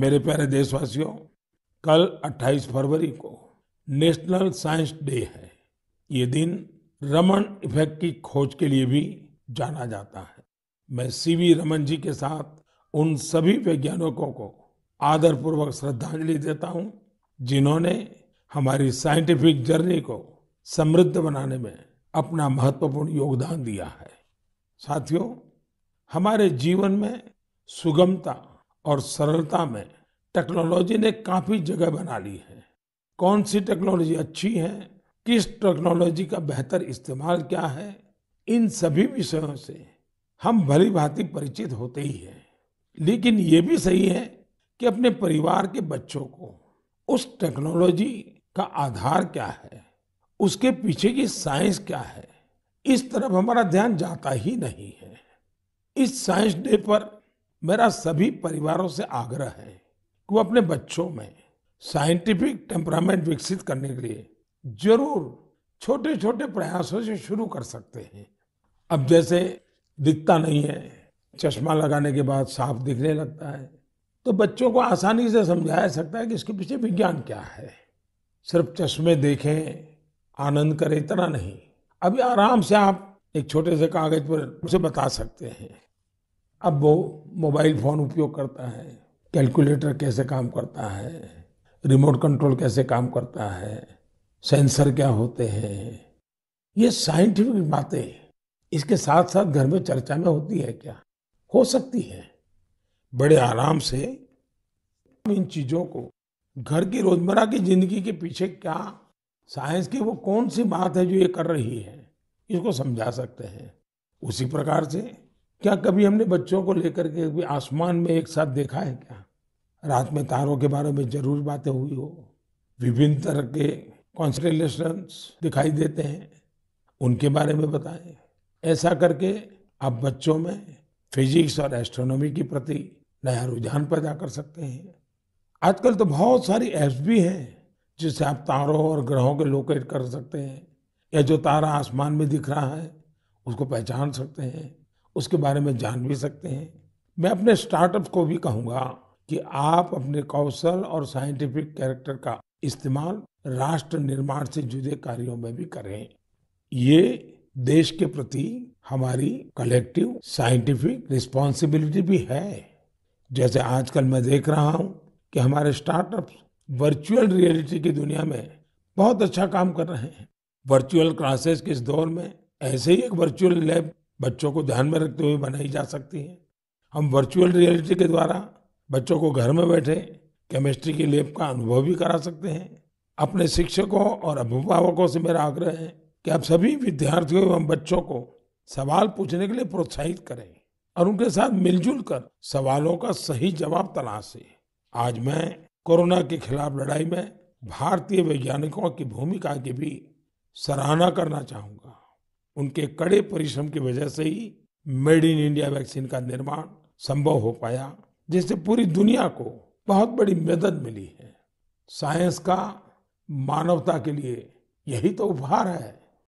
मेरे प्यारे देशवासियों कल 28 फरवरी को नेशनल साइंस डे है ये दिन रमन इफेक्ट की खोज के लिए भी जाना जाता है मैं सीवी रमन जी के साथ उन सभी वैज्ञानिकों को आदरपूर्वक श्रद्धांजलि देता हूँ जिन्होंने हमारी साइंटिफिक जर्नी को समृद्ध बनाने में अपना महत्वपूर्ण योगदान दिया है साथियों हमारे जीवन में सुगमता और सरलता में टेक्नोलॉजी ने काफी जगह बना ली है कौन सी टेक्नोलॉजी अच्छी है किस टेक्नोलॉजी का बेहतर इस्तेमाल क्या है इन सभी विषयों से हम भली भांति परिचित होते ही हैं लेकिन ये भी सही है कि अपने परिवार के बच्चों को उस टेक्नोलॉजी का आधार क्या है उसके पीछे की साइंस क्या है इस तरफ हमारा ध्यान जाता ही नहीं है इस साइंस डे पर मेरा सभी परिवारों से आग्रह है कि वो अपने बच्चों में साइंटिफिक टेम्परामेंट विकसित करने के लिए जरूर छोटे छोटे प्रयासों से शुरू कर सकते हैं अब जैसे दिखता नहीं है चश्मा लगाने के बाद साफ दिखने लगता है तो बच्चों को आसानी से समझाया सकता है कि इसके पीछे विज्ञान क्या है सिर्फ चश्मे देखें आनंद करें इतना नहीं अभी आराम से आप एक छोटे से कागज पर उसे बता सकते हैं अब वो मोबाइल फ़ोन उपयोग करता है कैलकुलेटर कैसे काम करता है रिमोट कंट्रोल कैसे काम करता है सेंसर क्या होते हैं ये साइंटिफिक बातें इसके साथ साथ घर में चर्चा में होती है क्या हो सकती है बड़े आराम से हम इन चीज़ों को घर की रोजमर्रा की ज़िंदगी के पीछे क्या साइंस की वो कौन सी बात है जो ये कर रही है इसको समझा सकते हैं उसी प्रकार से क्या कभी हमने बच्चों को लेकर के भी आसमान में एक साथ देखा है क्या रात में तारों के बारे में जरूर बातें हुई हो विभिन्न तरह के कॉन्स्टेलेशन दिखाई देते हैं उनके बारे में बताएं ऐसा करके आप बच्चों में फिजिक्स और एस्ट्रोनॉमी के प्रति नया रुझान पैदा कर सकते हैं आजकल तो बहुत सारी ऐप्स भी हैं जिससे आप तारों और ग्रहों के लोकेट कर सकते हैं या जो तारा आसमान में दिख रहा है उसको पहचान सकते हैं उसके बारे में जान भी सकते हैं मैं अपने स्टार्टअप को भी कहूँगा कि आप अपने कौशल और साइंटिफिक कैरेक्टर का इस्तेमाल राष्ट्र निर्माण से जुड़े कार्यों में भी करें ये देश के प्रति हमारी कलेक्टिव साइंटिफिक रिस्पॉन्सिबिलिटी भी है जैसे आजकल मैं देख रहा हूँ कि हमारे स्टार्टअप्स वर्चुअल रियलिटी की दुनिया में बहुत अच्छा काम कर रहे हैं वर्चुअल क्लासेस के इस दौर में ऐसे ही एक वर्चुअल लैब बच्चों को ध्यान में रखते हुए बनाई जा सकती है हम वर्चुअल रियलिटी के द्वारा बच्चों को घर में बैठे केमिस्ट्री की लेब का अनुभव भी करा सकते हैं अपने शिक्षकों और अभिभावकों से मेरा आग्रह है कि आप सभी विद्यार्थियों एवं बच्चों को सवाल पूछने के लिए प्रोत्साहित करें और उनके साथ मिलजुल कर सवालों का सही जवाब तलाशें आज मैं कोरोना के खिलाफ लड़ाई में भारतीय वैज्ञानिकों की भूमिका की भी सराहना करना चाहूँगा उनके कड़े परिश्रम की वजह से ही मेड इन इंडिया वैक्सीन का निर्माण संभव हो पाया जिससे पूरी दुनिया को बहुत बड़ी मदद मिली है साइंस का मानवता के लिए यही तो उपहार है